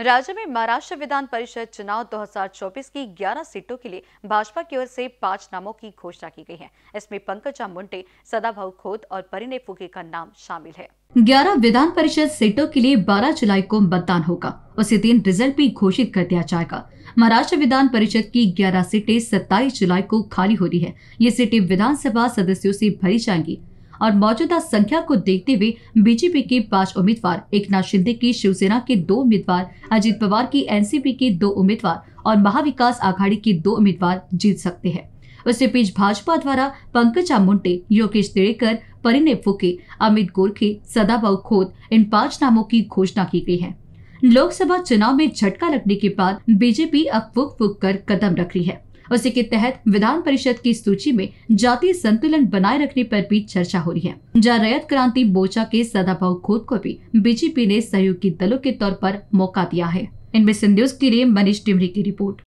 राज्य में महाराष्ट्र विधान परिषद चुनाव 2024 की 11 सीटों के लिए भाजपा की ओर से पांच नामों की घोषणा की गई है इसमें पंकजा मुंडे सदाभा खोत और परिणय फुके का नाम शामिल है 11 विधान परिषद सीटों के लिए 12 जुलाई को मतदान होगा उसी दिन रिजल्ट भी घोषित कर दिया जाएगा महाराष्ट्र विधान परिषद की 11 सीटें 27 जुलाई को खाली हो रही है ये सीटें विधानसभा सदस्यों से भरी जाएंगी और मौजूदा संख्या को देखते हुए बीजेपी के पांच उम्मीदवार नाथ शिंदे की शिवसेना के दो उम्मीदवार अजीत पवार की एनसीपी के दो उम्मीदवार और महाविकास आघाड़ी के दो उम्मीदवार जीत सकते हैं उसके बीच भाजपा द्वारा पंकजा मुंडे योगेश देकर परिने फुके अमित गोरखे सदाबाऊ खोद इन पांच नामों की घोषणा की गई है लोकसभा चुनाव में झटका लगने के बाद बीजेपी अब फुक फुक कर कदम रख रही है उसी के तहत विधान परिषद की सूची में जाति संतुलन बनाए रखने पर भी चर्चा हो रही है जहाँ रैयत क्रांति बोचा के सदाभाव खोद को भी बीजेपी ने सहयोगी दलों के तौर पर मौका दिया है इनमें सिंह के लिए मनीष टिमरी की रिपोर्ट